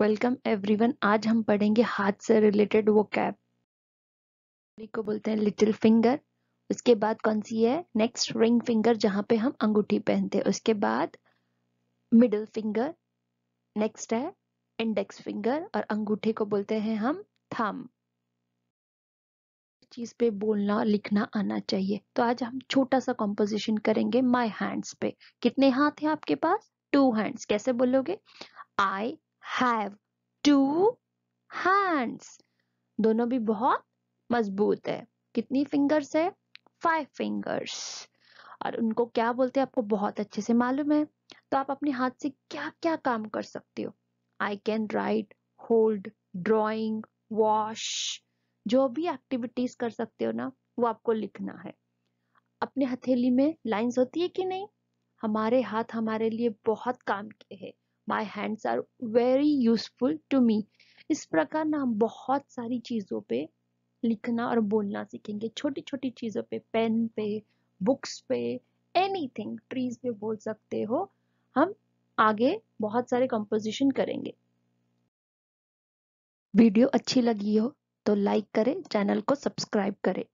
welcome everyone आज हम पढ़ेंगे हाथ से रिलेटेड वो कैप को बोलते हैं लिटिल फिंगर उसके बाद कौन सी है नेक्स्ट रिंग फिंगर जहां पे हम अंगूठी पहनते हैं उसके बाद मिडिल फिंगर नेक्स्ट है इंडेक्स फिंगर और अंगूठे को बोलते हैं हम थम चीज पे बोलना लिखना आना चाहिए तो आज हम छोटा सा कॉम्पोजिशन करेंगे माई हैंड्स पे कितने हाथ हैं आपके पास टू हैंड्स कैसे बोलोगे आई हैव टू हैंड्स दोनों भी बहुत मजबूत है कितनी फिंगर्स है फाइव फिंगर्स और उनको क्या बोलते हैं आपको बहुत अच्छे से मालूम है तो आप अपने हाथ से क्या क्या काम कर सकते हो I can write hold drawing wash जो भी एक्टिविटीज कर सकते हो ना वो आपको लिखना है अपने हथेली में लाइंस होती है कि नहीं हमारे हाथ हमारे लिए बहुत काम के हैं my hands are very useful to me इस प्रकार ना हम बहुत सारी चीज़ों पे लिखना और बोलना सीखेंगे छोटी छोटी चीज़ों पे पेन पे बुक्स पे एनी थिंग ट्रीज पे बोल सकते हो हम आगे बहुत सारे कंपोजिशन करेंगे वीडियो अच्छी लगी हो तो लाइक करें चैनल को सब्सक्राइब करें